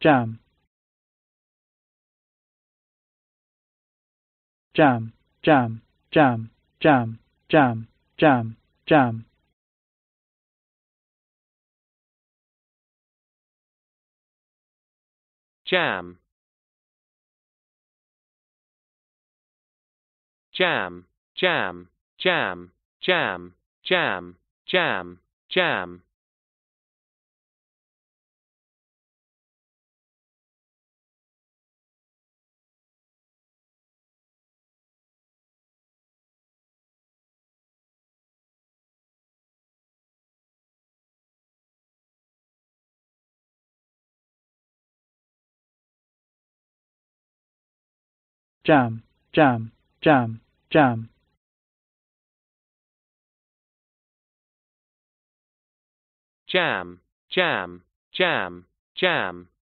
jam jam jam jam jam jam jam jam jam jam jam jam jam jam jam jam jam, jam, jam, jam. Jam, jam, jam, jam.